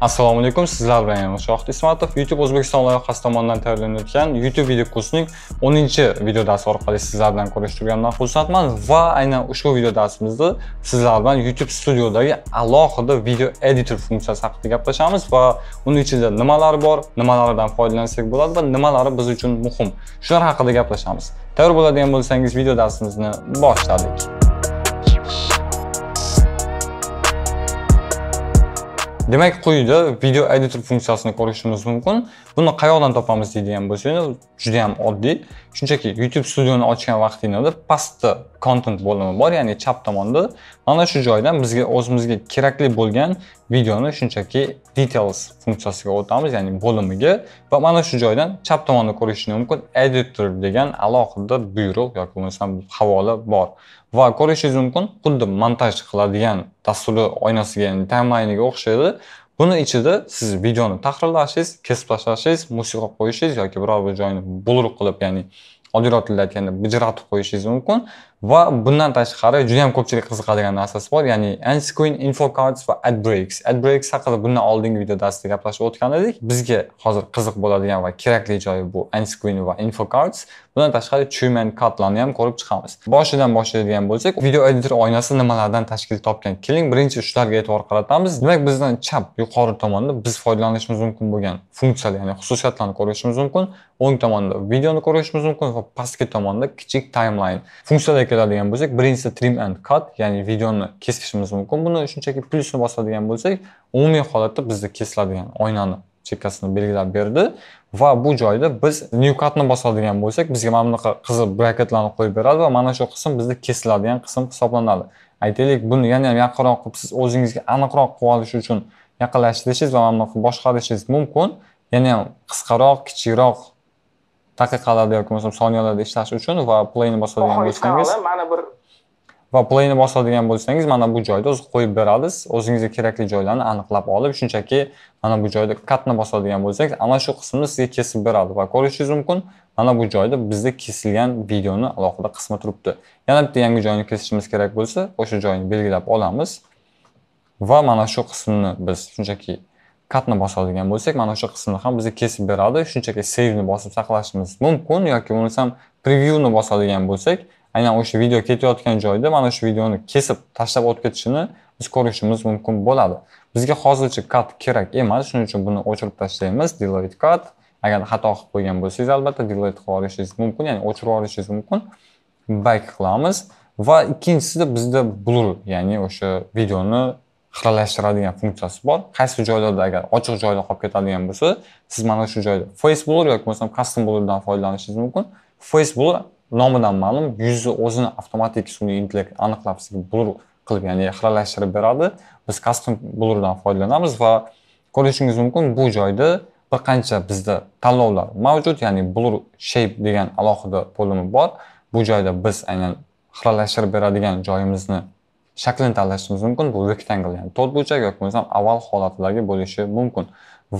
assalomu alaykum sizlar bilan yana shohid ismatov youtube o'zbekiston loyihasi tomonidan tayyorlanayotgan youtube video kursining 10 video darsi orqali sizlar bilan ko'rishtirganimdan xursandman va aynan ushbu video darsimizda sizlar bilan youtube studiodagi alohida video editor funksiyasi haqida gaplashamiz va uni ichida nimalar bor nimalardan foydalansak bo'ladi va nimalari biz uchun muhim shular haqida gaplashamiz tayyor bo'ladigan bo'lsangiz video darsimizni boshladik demak quyida video editor funksiyasini ko'rishimiz mumkin buni qayoqdan topamiz deydigan bo'lsangiz juda ham oddiy shunchaki youtube studioni ochgan vaqtingizda pastda kontent bo'limi bor ya'ni chap tomonda mana shu joydan bizga o'zimizga kerakli bo'lgan videoni shunchaki details funksiyasiga o'tamiz ya'ni bo'limiga va mana shu joydan chap tomonda ko'rishingiz mumkin editor degan alohida buyruq yoki bo'lmasam havola bor va ko'rishingiz mumkin xuddi montaj qiladigan dasturi oynasiga ya'ni timelinega o'xshaydi buni ichida siz videoni tahrirlashingiz kesib tashlashingiz musiqa qo'yishingiz yoki biror bir joyini bulur qilib ya'ni oddiyroq tilda aytganda bijiratib qo'yishingiz mumkin va bundan tashqari juda ham ko'pchilik qiziqadigan narsasi bor ya'ni info cards va ad breaks ad breaks haqida bundan oldingi video darsda gaplashib o'tgan edik bizga hozir qiziq bo'ladigan va kerakli joyi bu screen va info cards bundan tashqari chuman cutlarni ham ko'rib chiqamiz boshidan boshlaydigan bo'lsak video editor oynasi nimalardan tashkil topgan keling birinchi shularga e'tibor qaratamiz demak bizdan chap yuqori tomonda biz foydalanishimiz mumkin bo'lgan funksiyalar ya'ni xususiyatlarni ko'rishimiz mumkin o'ng tomonda videoni ko'rishimiz mumkin va pastki tomonda kichik timeline funksiyalar keladigan bo'lsak birinchisi trim and cut ya'ni videoni kesishimiz mumkin buni shunchaki plyusni bosadigan bo'lsak umumiy holatda bizda kesiladigan oynani chekkasini belgilab berdi va bu joyda biz new cutni bosadigan bo'lsak bizga mana bunaqa qizil braketlarni qo'yib beradi va mana shu qism bizda kesiladigan qism hisoblanadi aytaylik buni yana ham yaqinroq qilib siz o'zingizga aniqroq qilib olish uchun yaqinlashtirishingiz va mana bunaqa boshqarishingiz mumkin yana ham qisqaroq kichikroq daqiqalarda yoki bo'lmasam soniyalarda ishlash uchun va playni bosadigan bo'lsangiz mana bir va playni bosadigan bo'lsangiz mana bu joyda o'zi qo'yib berasiz o'zingizga kerakli joylarni aniqlab olib shunchaki mana bu joyda katni bosadigan bo'lsangiz ana shu qismni sizga kesib beradi va ko'rishingiz mumkin mana bu joyda bizda kesilgan videoni alohida qismi turibdi yana bitta yangi joyni kesishimiz kerak bo'lsa o'sha joyni belgilab olamiz va mana shu qismni biz shunchaki katni bosadigan bo'lsak mana o'sha qismni ham bizga kesib beradi shunchaki save'ni bosib saqlashimiz mumkin yoki bo'lmasam previewni bosadigan bo'lsak aynan o'sha video ketayotgan joyda mana shu videoni kesib tashlab o'tib ketishini biz ko'rishimiz mumkin bo'ladi bizga hozircha kat kerak emas shuning uchun buni o'chirib tashlaymiz delete cut agar xato qilib qo'ygan bo'lsangiz albatta delete qilib yuborishingiz mumkin ya'ni o'chirib yuborishingiz mumkin back qilamiz va ikkinchisida bizda blur ya'ni o'sha videoni xiralashtiradigan funksiyasi bor qaysi joylarda agar ochiq joyda qolib ketadigan bo'lsa siz mana shu joyda face blur yoki bo'lmasam custom blurdan foydalanishingiz mumkin face blur nomidan ma'lum yuzni o'zini avtomatik sun'iy intellekt aniqlab sizga blur qilib ya'ni xiralashtirib beradi biz custom blurdan foydalanamiz va ko'rishingiz mumkin bu joyda bir qancha bizda tanlovlar mavjud ya'ni blur shape degan alohida bo'limi bor bu joyda biz aynan xiralashtirib beradigan joyimizni shaklini tanlashimiz mumkin bu rectangle ya'ni to'rtburchak yoki bo'lmasam oval holatdagi bo'lishi mumkin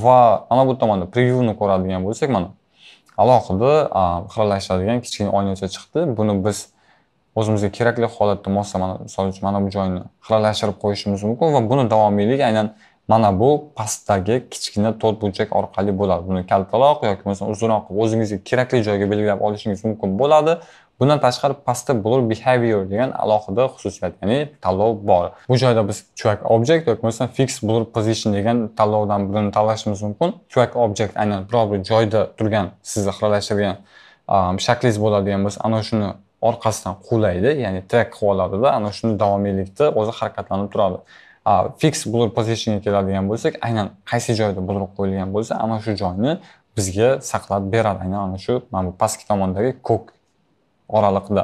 va mana bu tomonda previewni ko'radigan bo'lsak mana alohida xiralashadigan kichkina oynacha chiqdi buni biz o'zimizga kerakli holatda mossa misol uchun mana bu joyni xiralashtirib qo'yishimiz mumkin va buni davomiyligi aynan mana bu pastdagi kichkina to'rtburchak orqali bo'ladi buni kaltaroq yoki bo'lmasam uzunroq qilib o'zingizga kerakli joyga belgilab olishingiz mumkin bo'ladi bundan tashqari pastda blur behavior degan alohida xususiyat ya'ni tanlov bor bu joyda biz track object yoki bo'lmasam fix blur position degan tanlovdan birini tanlashimiz mumkin track object aynan biror bir joyda turgan sizni xiralashtirgan shaklingiz bo'ladigan bo'lsa ana shuni orqasidan qulaydi ya'ni track qilib oladida ana shuni davomiylikda o'zi harakatlanib turadi fix blur positionga keladigan bo'lsak aynan qaysi joyda blur qo'yilgan bo'lsa ana shu joyni bizga saqlab beradi aynan ana shu mana bu pastki tomondagi ko'k oraliqda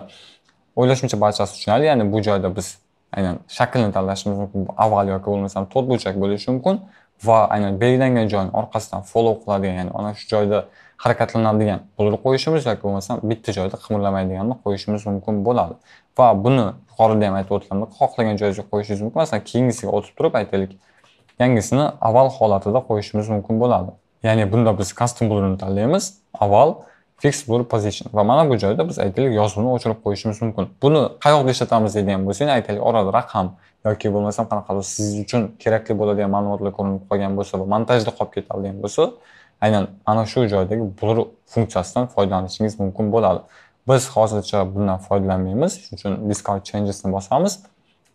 o'ylashimcha barchasi tushunarli ya'ni bu joyda biz aynan shaklni tanlashimiz mumkin avval yoki bo'lmasam to'rt burchak bo'lishi mumkin va aynan belgilangan joyni orqasidan follow qiladigan ya'ni ana shu joyda harakatlanadigan pulni qo'yishimiz yoki bo'lmasam bitta joyda qimirlamaydiganni qo'yishimiz mumkin bo'ladi va buni yuqorida ham aytib o'tganimdek xohlagan joyingizga qo'yishingiz mumkin masalan keyingisiga o'tib turib aytaylik yangisini avval holatida qo'yishimiz mumkin bo'ladi ya'ni bunda biz custom blurni tanlaymiz avval fixed bo'lib position va mana bu joyda biz aytaylik yozuvni o'chirib qo'yishimiz mumkin buni qayoqda ishlatamiz deydigan bo'lsangiz aytaylik orada raqam yoki bo'lmasam qanaqadir siz uchun kerakli bo'ladigan ma'lumotlar ko'rinib qolgan bo'lsa va montajda qolib ketadigan bo'lsa aynan ana shu joydagi blur funksiyasidan foydalanishingiz mumkin bo'ladi biz hozircha bundan foydalanmaymiz shuning uchun discount changesni bosamiz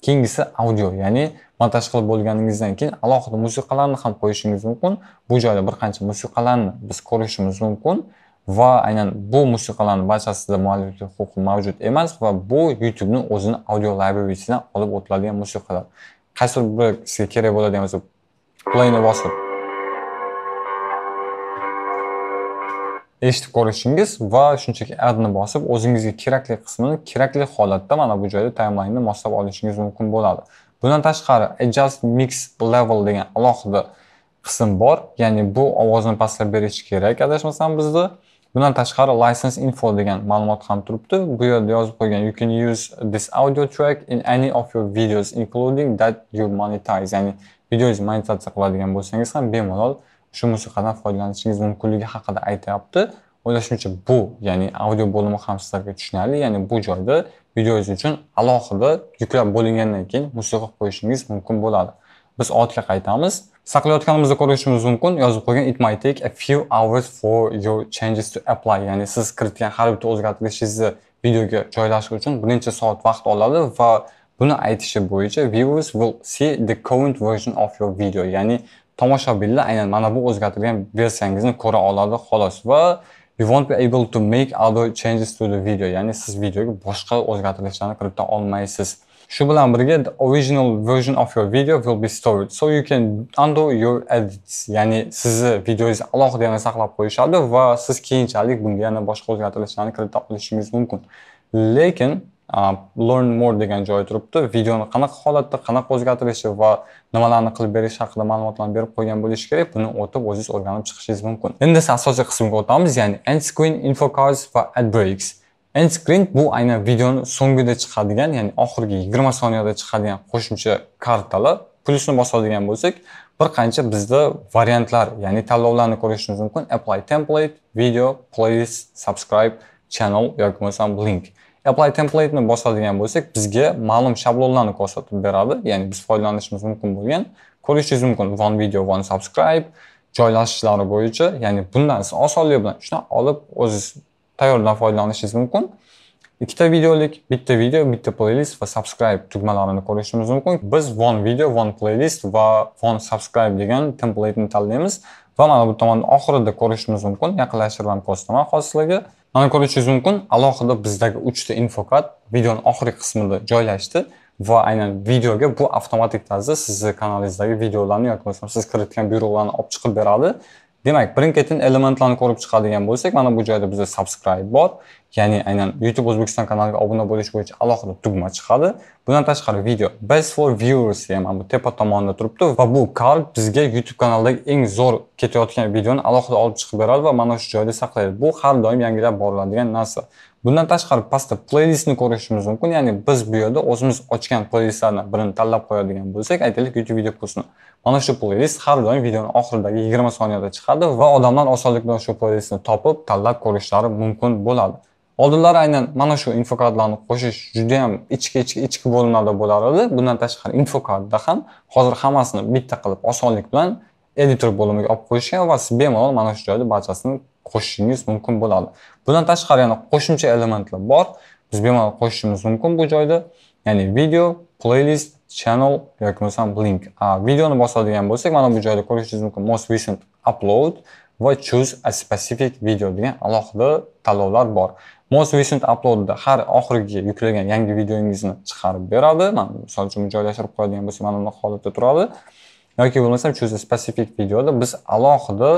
keyingisi audio ya'ni montaj qilib bo'lganingizdan keyin alohida musiqalarni ham qo'yishingiz mumkin bu joyda bir qancha musiqalarni biz ko'rishimiz mumkin va aynan bu musiqalarni barchasida mualliflik huquqi mavjud emas va bu youtubeni o'zini audio librarysidan olib o'tiladigan musiqalar qaysidir bir sizga kerak bo'ladigan bo'lsa playni bosib eshitib ko'rishingiz va shunchaki adni bosib o'zingizga kerakli qismini kerakli holatda mana bu joyda timelineni moslab olishingiz mumkin bo'ladi bundan tashqari adjust mix level degan alohida qism bor ya'ni bu ovozni pastlab berish kerak adashmasam bizda bundan tashqari license info degan ma'lumot ham turibdi bu yerda yozib qo'ygan you can use this audio track in any of your videos including that you monetize ya'ni videongizni monetizatsiya qiladigan bo'lsangiz ham bemalol shu musiqadan foydalanishingiz mumkinligi haqida aytyapti o'ylashimcha bu ya'ni audio bo'limi ham sizlarga tushunarli ya'ni bu joyda videongiz uchun alohida yuklab bo'lingandan keyin musiqa qo'yishingiz mumkin bo'ladi biz ortga qaytamiz saqlayotganimizni ko'rishimiz mumkin yozib qo'ygan it might take a few hours for your changes to apply ya'ni siz kiritgan har bitta o'zgartirishingizni videoga joylashish uchun bir necha soat vaqt oladi va buni aytishi bo'yicha viewers will see the current version of your video ya'ni tomoshabinlar aynan mana bu o'zgartirilgan versiyangizni ko'ra oladi xolos va you won't be able to make other changes to the video ya'ni siz videoga boshqa o'zgartirishlarni kirita olmaysiz Shu bilan birga the original version of your video will be stored so you can undo your edits. Ya'ni sizni videongizni alohida yana saqlab qo'yishadi va siz keyinchalik bunga yana boshqa o'zgartirishlarni kirita olishingiz mumkin. Lekin Uh, learn more degan joyi turibdi videoni qanaqa holatda qanaqa o'zgartirishi va nimalarni qilib berish haqida ma'lumotlarni berib qo'ygan bo'lishi kerak buni o'tib o'zingiz o'rganib chiqishingiz mumkin endi esa asosiy qismga o'tamiz ya'ni end screen infocars va ad breaks screen bu aynan videoni so'ngida chiqadigan, ya'ni oxirgi 20 soniyada chiqadigan qo'shimcha kartalar. Plusni bosadigan bo'lsak, bir qancha bizda variantlar, ya'ni tanlovlarni ko'rishimiz mumkin. Apply template, video, playlist, subscribe, channel yoki bo'lmasam link. Apply template ni bosadigan bo'lsak, bizga ma'lum shablonlarni ko'rsatib beradi, ya'ni biz foydalanishimiz mumkin bo'lgan. Ko'rishingiz mumkin one video, one subscribe joylashishlari bo'yicha, ya'ni bundan siz osonlik bilan shuni olib o'zingiz tayyordan foydalanishingiz mumkin ikkita videolik bitta video bitta playlist va subscribe tugmalarini ko'rishimiz mumkin biz one video one playlist va one subscribe degan templetni tanlaymiz va mana bu tomonni oxirida ko'rishimiz mumkin yaqinlashtirib ham ko'rsataman sizlarga mana ko'rishingiz mumkin alohida bizdagi uchta infokart videoni oxirgi qismida joylashdi va aynan videoga bu avtomatik tarzda sizni kanalingizdagi videolarni yoki bo'lmasam siz kiritgan buyruqlarni olib chiqib beradi demak brinketin elementlarini ko'rib chiqadigan bo'lsak mana bu joyda bizda subscribe bor ya'ni aynan youtube o'zbekiston kanaliga obuna bo'lish bo'yicha alohida tugma chiqadi bundan tashqari video best for viewers ham mana bu tepa tomonida turibdi va bu kal bizga youtube kanalidagi eng zo'r ketayotgan videoni alohida olib chiqib beradi va mana shu joyda saqlaydi bu har doim yangilab boriladigan narsa bundan tashqari pastda playlistni ko'rishimiz mumkin ya'ni biz bu yerda o'zimiz ochgan playlistlardan birini tanlab qo'yadigan bo'lsak aytaylik youtube video kursini mana shu playlist har doim videoni oxiridagi yigirma soniyada chiqadi va odamlar osonlik bilan shu playlistni topib tanlab ko'rishlari mumkin bo'ladi oldinlari aynan mana shu infokardlarni qo'shish juda yam ichki ichki ichki bo'limlarda bo'lar edi bundan tashqari infokardda ham hozir hammasini bitta qilib osonlik bilan editor bo'limiga olib qo'yishgan va siz bemalol mana shu joyda barchasini qo'shishingiz mumkin bo'ladi bundan tashqari yana qo'shimcha elementlar bor biz bemalol qo'shishimiz mumkin bu joyda ya'ni video playlist channel yoki bo'lmasam link videoni bosadigan bo'lsak mana bu joyda ko'rishingiz mumkin most recent upload va choose a specific video degan alohida tanlovlar bor most recent uploadda har oxirgi yuklagan yangi videongizni chiqarib beradi man misol uchun joylashtirib qo'yadigan bo'lsam mana bunday holatda turadi yoki bo'lmasam choose a specific videoda biz alohida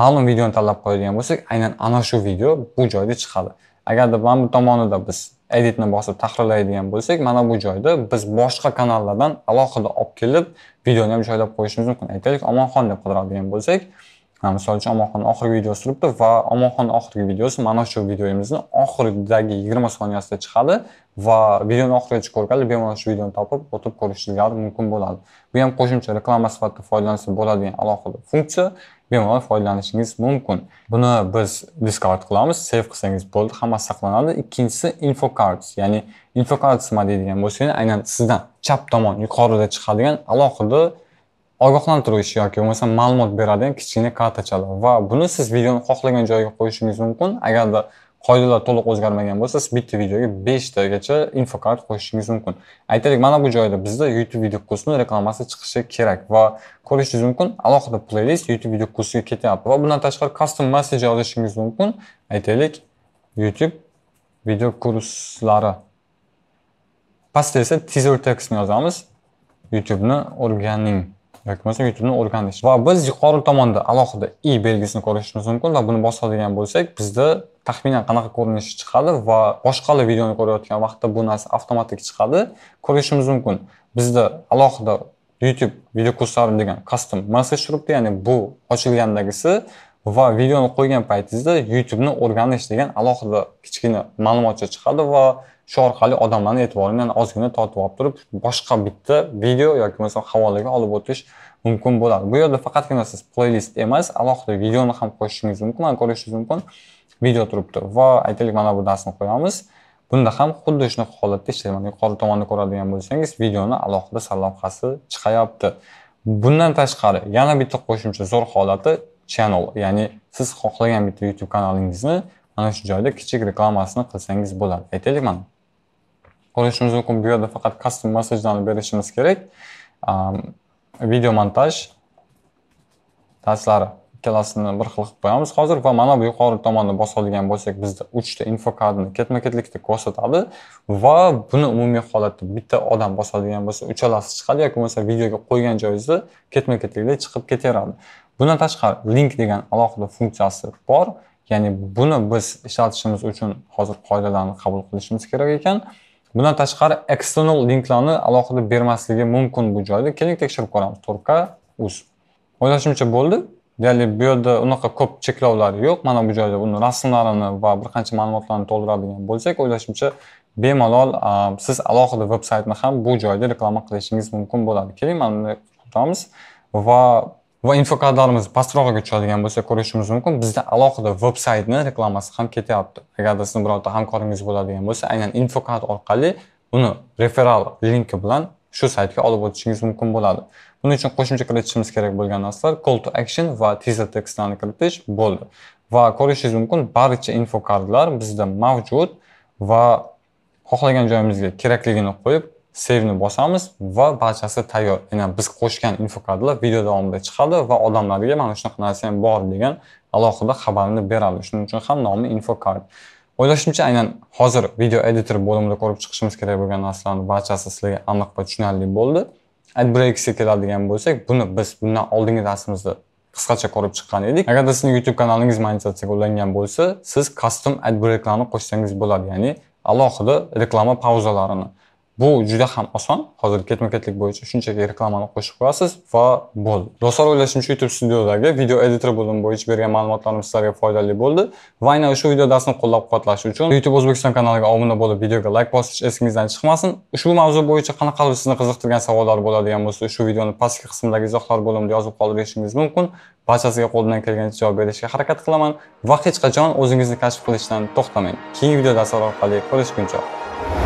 ma'lum videoni tanlab qo'yadigan bo'lsak aynan ana shu video bu joyda chiqadi agarda mana bu tomonida biz editni bosib tahrirlaydigan bo'lsak mana bu joyda biz boshqa kanallardan alohida olib kelib videoni ham joylab qo'yishimiz mumkin aytaylik omonxon deb qidiradigan bo'lsak misol uchun omonxon oxirgi videosi turibdi va omonxon oxirgi videosi mana shu videomizni oxiridagi yigirma soniyasida chiqadi va videoni oxirigacha ko'rganlar bemalol shu videoni topib o'tib ko'rishinglar mumkin bo'ladi bu ham qo'shimcha reklama sifatida foydalansa bo'ladigan alohida funksiya bemalol foydalanishingiz mumkin buni biz discard qilamiz save qilsangiz bo'ldi hammasi saqlanadi ikkinchisi cards ya'ni infocards nima deydigan bo'lsa aynan sizdan chap tomon yuqorida chiqadigan alohida ogohlantirish yoki bo'lmasam ma'lumot beradigan kichkina kartochalar va buni siz videoni xohlagan joyiga qo'yishingiz mumkin agarda qoidalar to'liq o'zgarmagan bo'lsa siz bitta videoga beshtagacha infokart qo'shishingiz mumkin aytaylik mana bu joyda bizda youtube video kursini reklamasi chiqishi kerak va ko'rishingiz mumkin alohida playlist youtube video kursiga ketyapti va bundan tashqari custom message yozishingiz mumkin aytaylik youtube video kurslari pastda esa teaser tekstni yozamiz youtube'ni o'rganing yoki bo'lmasa youtubeni o'rganish va biz yuqori tomonda alohida i belgisini ko'rishimiz mumkin va buni bosadigan bo'lsak bizda taxminan qanaqa ko'rinishi chiqadi va boshqalar videoni ko'rayotgan vaqtda bu narsa avtomatik chiqadi ko'rishimiz mumkin bizda alohida youtube video kurslari degan custom message turibdi ya'ni bu ochilgandagisi va videoni qo'ygan paytingizda youtubeni o'rganish degan alohida kichkina ma'lumotcha chiqadi va shu orqali odamlarni e'tiborini ozgina tortib olib turib boshqa bitta video yoki bo'lmasam havolaga olib o'tish mumkin bo'ladi bu yerda faqatgina siz playlist emas alohida videoni ham qo'shishingiz mumkin mana ko'rishingiz mumkin video turibdi va aytaylik mana bu darsni qo'yamiz bunda ham xuddi shunaqa holatda ishlaydi mana yuqori tomonni ko'radigan bo'lsangiz videoni alohida sarlavhasi chiqyapti bundan tashqari yana bitta qo'shimcha zo'r holati channel ya'ni siz xohlagan bitta youtube kanalingizni mana shu joyda kichik reklamasini qilsangiz bo'ladi aytaylik mana ko'rishimiz mumkin bu yerda faqat custom massajlarni berishimiz kerak um, video montaj darslari ikkalasini bir xil qilib qo'yamiz hozir va mana bu yuqori tomonda bosadigan bo'lsak bizda uchta infokardni ketma ketlikda ko'rsatadi va buni umumiy holatda bitta odam bosadigan bo'lsa uchalasi chiqadi yoki bo'lmasa videoga qo'ygan joyingizda ketma ketlikda chiqib ketaveradi bundan tashqari link degan alohida funksiyasi bor ya'ni buni biz ishlatishimiz uchun hozir qoidalarni qabul qilishimiz kerak ekan bundan tashqari external linklarni alohida bermasligi mumkin bu joyda keling tekshirib ko'ramiz turka uz o'ylashimcha bo'ldi deyarli bu yerda unaqa ko'p cheklovlar yo'q mana bu joyda uni rasmlarini va bir qancha ma'lumotlarni to'ldiradigan bo'lsak o'ylashimcha bemalol siz alohida veb saytni ham bu joyda reklama qilishingiz mumkin bo'ladi keling mana bunday tutamiz va va infokardalarimiz pastrog'iga tushadigan bo'lsa ko'rishimiz mumkin bizda alohida veb saytni reklamasi ham ketyapti agarda sizni birorta hamkoringiz bo'ladigan bo'lsa aynan infokard orqali uni referal linki bilan shu saytga olib o'tishingiz mumkin bo'ladi buning uchun qo'shimcha kiritishimiz kerak bo'lgan narsalar call to action va teaser tekstlarni kiritish bo'ldi va ko'rishingiz mumkin barcha infokardlar bizda mavjud va xohlagan joyimizga kerakligini qo'yib sevni bosamiz va barchasi tayyor ya'ni biz qo'shgan infokardlar video davomida chiqadi va odamlarga mana shunaqa narsa ham bor degan alohida xabarni beradi shuning uchun ham nomi infokard o'ylashimcha aynan hozir video editor bo'limida ko'rib chiqishimiz kerak bo'lgan narsalarni barchasi sizlarga aniq va tushunarli bo'ldi adbreaksga keladigan bo'lsak buni biz bundan oldingi darsimizda qisqacha ko'rib chiqqan edik agarda sizning youtube kanalingiz monetizatsiyaga ulangan bo'lsa siz custom breaklarni qo'shsangiz bo'ladi ya'ni alohida reklama pauzalarini bu juda ham oson hozir ketma ketlik bo'yicha shunchaki reklamani qo'shib qo'yasiz va bo'ldi do'stlar o'ylashimcha youtube studiodagi video editor bo'limi bo'yicha bergan ma'lumotlarim sizlarga foydali bo'ldi va aynan ushbu video darsini qo'llab quvvatlash uchun youtube o'zbekiston kanaliga obuna bo'lib videoga layk bosish esingizdan chiqmasin ushbu mavzu bo'yicha qanaqadir sizni qiziqtirgan savollar bo'ladigan bo'lsa ushbu videoni pastki qismdagi izohlar bo'limida yozib qoldirishingiz mumkin barchasiga qo'limdan kelgancha javob berishga harakat qilaman va hech qachon o'zingizni kashf qilishdan to'xtamang keyingi video darslar orqali ko'rishguncha